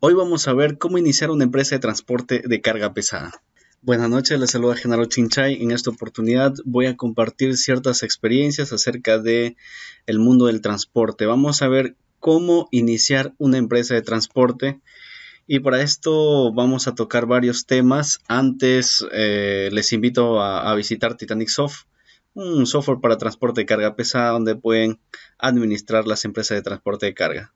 Hoy vamos a ver cómo iniciar una empresa de transporte de carga pesada. Buenas noches, les saluda Genaro Chinchay. En esta oportunidad voy a compartir ciertas experiencias acerca de el mundo del transporte. Vamos a ver cómo iniciar una empresa de transporte y para esto vamos a tocar varios temas. Antes eh, les invito a, a visitar Titanic Soft, un software para transporte de carga pesada donde pueden administrar las empresas de transporte de carga.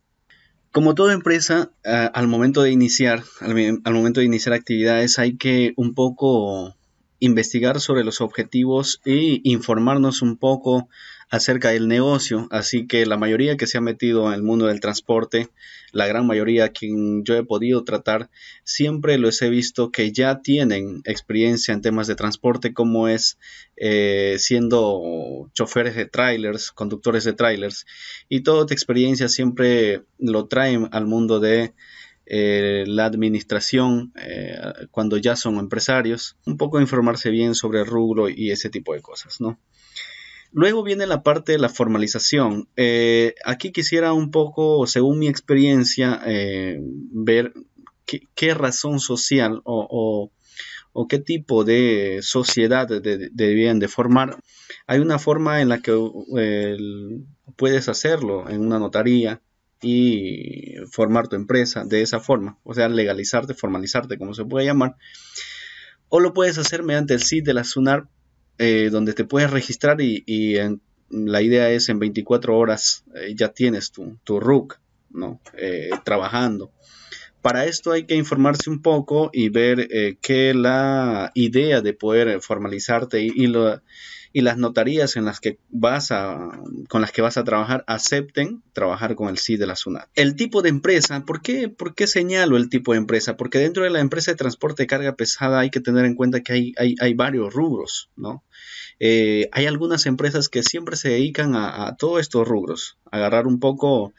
Como toda empresa, eh, al momento de iniciar, al, al, momento de iniciar actividades, hay que un poco investigar sobre los objetivos e informarnos un poco acerca del negocio, así que la mayoría que se ha metido en el mundo del transporte, la gran mayoría a quien yo he podido tratar, siempre los he visto que ya tienen experiencia en temas de transporte, como es eh, siendo choferes de trailers, conductores de trailers, y toda tu experiencia siempre lo traen al mundo de eh, la administración eh, cuando ya son empresarios, un poco informarse bien sobre el rubro y ese tipo de cosas, ¿no? Luego viene la parte de la formalización. Eh, aquí quisiera un poco, según mi experiencia, eh, ver qué, razón social o, qué tipo de sociedad debían de, formar. Hay una forma en la que puedes hacerlo en una notaría y formar tu empresa de esa forma, o sea, legalizarte, formalizarte, como se puede llamar. O lo puedes hacer mediante el sitio de la SUNAR eh, donde te puedes registrar y, la idea es en 24 horas eh, ya tienes tu, tu RUC, ¿no? Eh, trabajando. Para esto hay que informarse un poco y ver eh, que la idea de poder eh, formalizarte y, las notarías en las que vas a, con las que vas a trabajar acepten trabajar con el sí de la SUNAT. El tipo de empresa, ¿por qué, señalo el tipo de empresa? Porque dentro de la empresa de transporte de carga pesada hay que tener en cuenta que hay, varios rubros, ¿no? Eh, hay algunas empresas que siempre se dedican a, todos estos rubros, agarrar un poco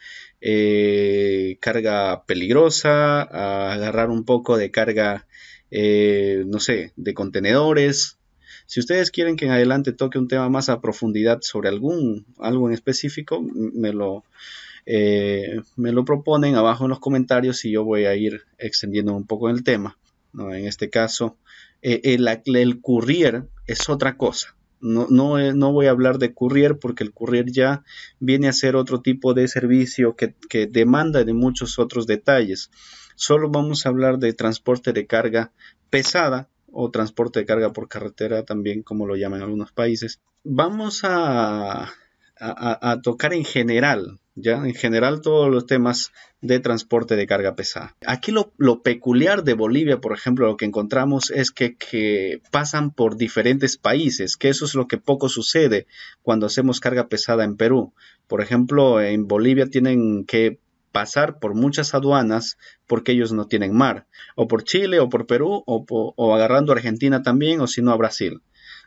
eh, carga peligrosa, agarrar un poco de carga, eh, no sé, de contenedores. Si ustedes quieren que en adelante toque un tema más a profundidad sobre algún algo en específico, me lo, eh, me lo proponen abajo en los comentarios y yo voy a ir extendiendo un poco el tema. En este caso, el, el courier es otra cosa. No, eh, no, voy a hablar de courier porque el courier ya viene a ser otro tipo de servicio que, demanda de muchos otros detalles. Solo vamos a hablar de transporte de carga pesada o transporte de carga por carretera también, como lo llaman algunos países. Vamos a tocar en general ya en general todos los temas de transporte de carga pesada. Aquí lo, peculiar de Bolivia, por ejemplo, lo que encontramos es que, pasan por diferentes países, que eso es lo que poco sucede cuando hacemos carga pesada en Perú. Por ejemplo, en Bolivia tienen que pasar por muchas aduanas porque ellos no tienen mar, o por Chile, o por Perú, o, o agarrando a Argentina también, o si no a Brasil.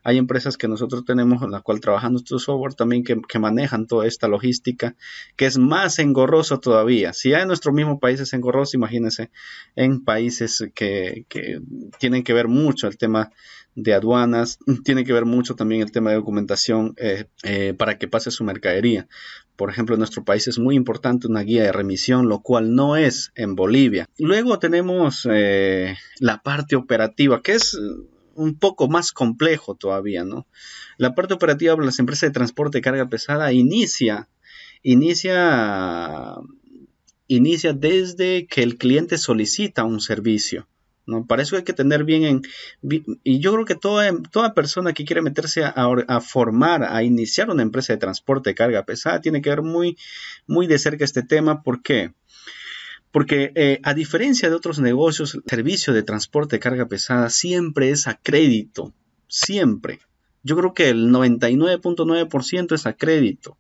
Hay empresas que nosotros tenemos en la cual trabaja nuestro software también que, manejan toda esta logística, que es más engorroso todavía. Si hay en nuestro mismo país es engorroso, imagínense en países que, tienen que ver mucho el tema de aduanas, tienen que ver mucho también el tema de documentación eh, eh, para que pase su mercadería. Por ejemplo, en nuestro país es muy importante una guía de remisión, lo cual no es en Bolivia. Luego tenemos eh, la parte operativa, que es un poco más complejo todavía, ¿no? La parte operativa de las empresas de transporte de carga pesada inicia, inicia, inicia desde que el cliente solicita un servicio. ¿no? Para eso hay que tener bien en... Y yo creo que toda, toda persona que quiere meterse a, formar, a iniciar una empresa de transporte de carga pesada, tiene que ver muy, muy de cerca este tema. ¿Por qué? Porque eh, a diferencia de otros negocios, el servicio de transporte de carga pesada siempre es a crédito, siempre. Yo creo que el 99.9% es a crédito.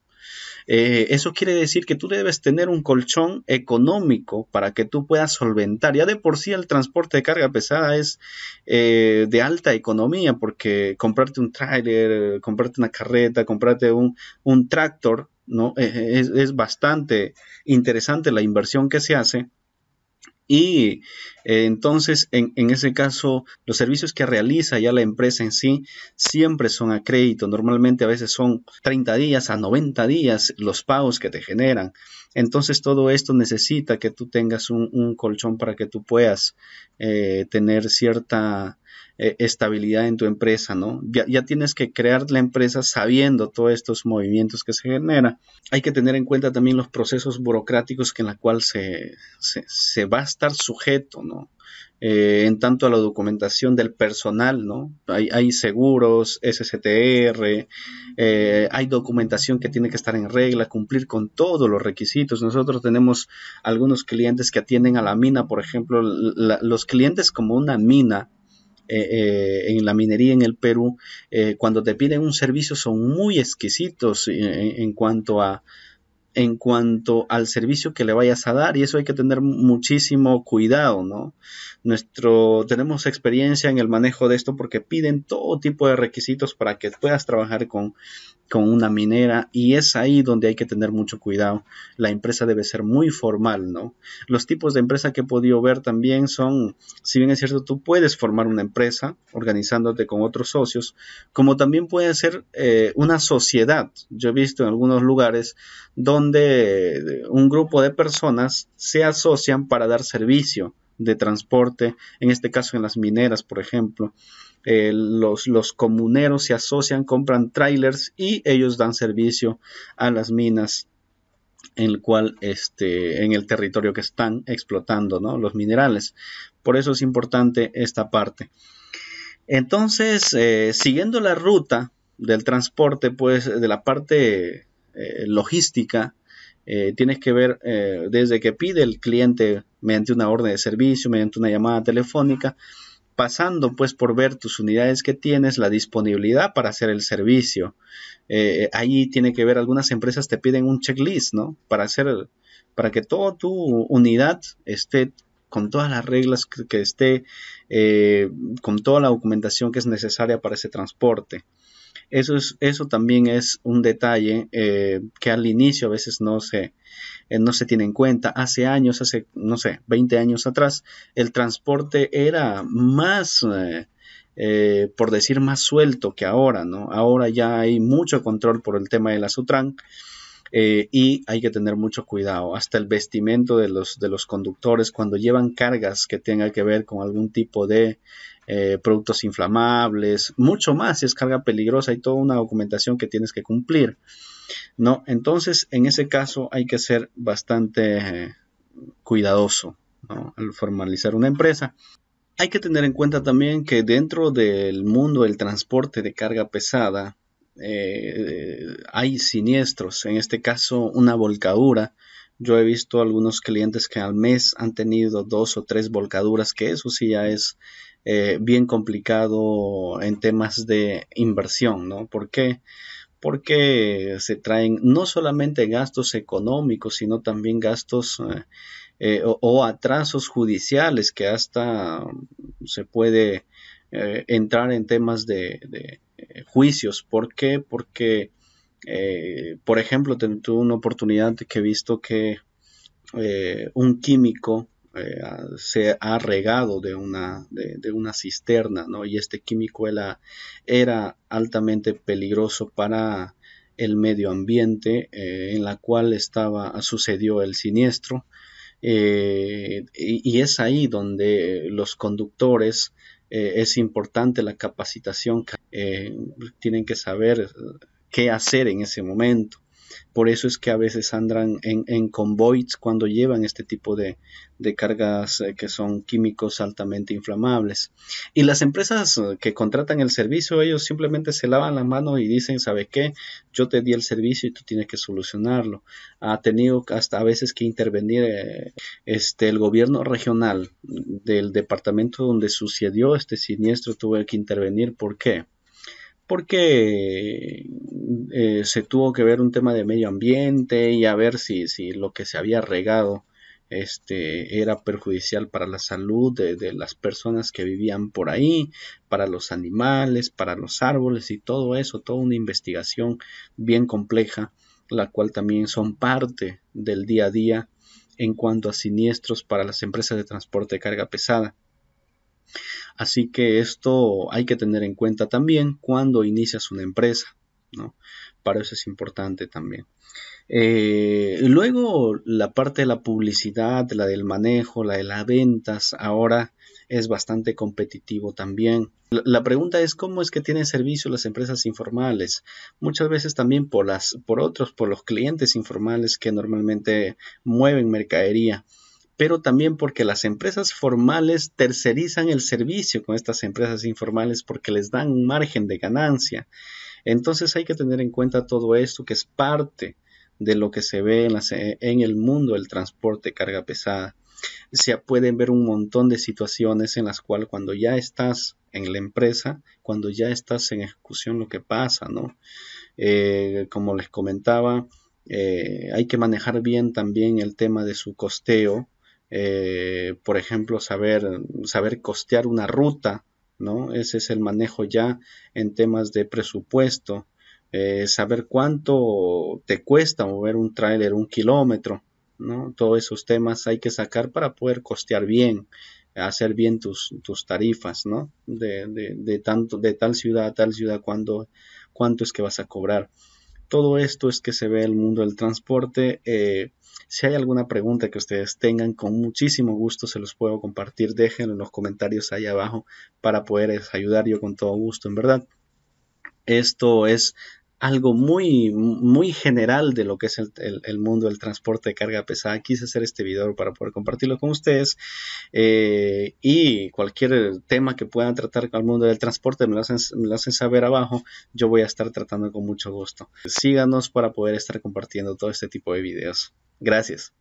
Eh, eso quiere decir que tú debes tener un colchón económico para que tú puedas solventar. Ya de por sí el transporte de carga pesada es eh, de alta economía porque comprarte un trailer, comprarte una carreta, comprarte un tractor e, e, es, bastante interesante la inversión que se hace. Y eh, entonces, en, ese caso, los servicios que realiza ya la empresa en sí siempre son a crédito. Normalmente a veces son 30 días a 90 días los pagos que te generan. Entonces, todo esto necesita que tú tengas un, colchón para que tú puedas eh, tener cierta eh, estabilidad en tu empresa, ¿no? Ya, tienes que crear la empresa sabiendo todos estos movimientos que se generan. Hay que tener en cuenta también los procesos burocráticos en los cuales se, se, va a estar sujeto, ¿no? Eh, en tanto a la documentación del personal, ¿no? Hay, seguros, SSTR, eh, hay documentación que tiene que estar en regla, cumplir con todos los requisitos. Nosotros tenemos algunos clientes que atienden a la mina, por ejemplo, los clientes como una mina eh, eh, en la minería en el Perú, eh, cuando te piden un servicio son muy exquisitos en, en, cuanto a en cuanto al servicio que le vayas a dar y eso hay que tener muchísimo cuidado, ¿no? Nuestro tenemos experiencia en el manejo de esto porque piden todo tipo de requisitos para que puedas trabajar con con una minera y es ahí donde hay que tener mucho cuidado. La empresa debe ser muy formal, ¿no? Los tipos de empresa que he podido ver también son, si bien es cierto, tú puedes formar una empresa organizándote con otros socios, como también puede ser eh, una sociedad. Yo he visto en algunos lugares donde eh, un grupo de personas se asocian para dar servicio de transporte, en este caso en las mineras, por ejemplo. Eh, los, los, comuneros se asocian, compran trailers y ellos dan servicio a las minas en el cual este en el territorio que están explotando los minerales por eso es importante esta parte entonces eh, siguiendo la ruta del transporte pues de la parte eh, logística tienes que ver desde que pide el cliente mediante una orden de servicio, mediante una llamada telefónica, pasando pues por ver tus unidades que tienes, la disponibilidad para hacer el servicio. Allí eh, ahí tiene que ver, algunas empresas te piden un checklist, ¿no? Para hacer, para que toda tu unidad esté con todas las reglas que, esté, eh, con toda la documentación que es necesaria para ese transporte. Eso, eso también es un detalle eh, que al inicio a veces no se, eh, no se tiene en cuenta. Hace años, hace, no sé, 20 años atrás, el transporte era más... Eh, por decir más suelto que ahora, ¿no? Ahora ya hay mucho control por el tema de la Sutran y hay que tener mucho cuidado, hasta el vestimento de los, de los conductores cuando llevan cargas que tengan que ver con algún tipo de eh, productos inflamables, mucho más si es carga peligrosa, hay toda una documentación que tienes que cumplir. ¿no? Entonces, en ese caso hay que ser bastante eh, cuidadoso al formalizar una empresa. Hay que tener en cuenta también que dentro del mundo del transporte de carga pesada eh, hay siniestros, en este caso una volcadura. Yo he visto algunos clientes que al mes han tenido dos o tres volcaduras, que eso sí ya es eh, bien complicado en temas de inversión, ¿no? ¿Por qué? Porque se traen no solamente gastos económicos, sino también gastos eh, eh, o, atrasos judiciales que hasta se puede entrar en temas de, juicios. ¿Por qué? Porque, por ejemplo, tuve una oportunidad que he visto que un químico eh, se ha regado de una, de, una cisterna, Y este químico era, altamente peligroso para el medio ambiente eh, en la cual estaba, sucedió el siniestro. Eh, y, y, es ahí donde los conductores es importante la capacitación, tienen que saber qué hacer en ese momento. Por eso es que a veces andran en, en convoys cuando llevan este tipo de, cargas eh, que son químicos altamente inflamables. Y las empresas eh, que contratan el servicio, ellos simplemente se lavan las manos y dicen, ¿sabe qué? Yo te di el servicio y tú tienes que solucionarlo. Ha tenido hasta a veces que intervenir eh, este, el gobierno regional del departamento donde sucedió este siniestro, Tuve que intervenir. ¿Por qué? porque eh, se tuvo que ver un tema de medio ambiente y a ver si, lo que se había regado este, era perjudicial para la salud de, de, las personas que vivían por ahí, para los animales, para los árboles y todo eso, toda una investigación bien compleja, la cual también son parte del día a día en cuanto a siniestros para las empresas de transporte de carga pesada. Así que esto hay que tener en cuenta también cuando inicias una empresa, ¿no? Para eso es importante también. Eh, luego la parte de la publicidad, la del manejo, la de las ventas, ahora es bastante competitivo también. La, pregunta es cómo es que tienen servicio las empresas informales. Muchas veces también por las, por otros, por los clientes informales que normalmente mueven mercadería pero también porque las empresas formales tercerizan el servicio con estas empresas informales porque les dan un margen de ganancia. Entonces hay que tener en cuenta todo esto que es parte de lo que se ve en, eh, el mundo del transporte carga pesada. Se pueden ver un montón de situaciones en las cuales cuando ya estás en la empresa, cuando ya estás en ejecución, lo que pasa, ¿no? Eh, como les comentaba, eh, hay que manejar bien también el tema de su costeo, eh, por ejemplo, saber, saber costear una ruta, ¿no? Ese es el manejo ya en temas de presupuesto, eh, saber cuánto te cuesta mover un tráiler un kilómetro, ¿no? Todos esos temas hay que sacar para poder costear bien, hacer bien tus, tarifas, ¿no? De, tanto, de tal ciudad a tal ciudad, cuánto es que vas a cobrar. Todo esto es que se ve el mundo del transporte. Eh, si hay alguna pregunta que ustedes tengan, con muchísimo gusto se los puedo compartir. Déjenlo en los comentarios ahí abajo para poder ayudar yo con todo gusto, en verdad. Esto es algo muy, muy general de lo que es el, mundo del transporte de carga pesada. Quise hacer este video para poder compartirlo con ustedes eh, y cualquier tema que puedan tratar con el mundo del transporte lo, hacen, me lo hacen saber abajo. Yo voy a estar tratando con mucho gusto. Síganos para poder estar compartiendo todo este tipo de videos. Gracias.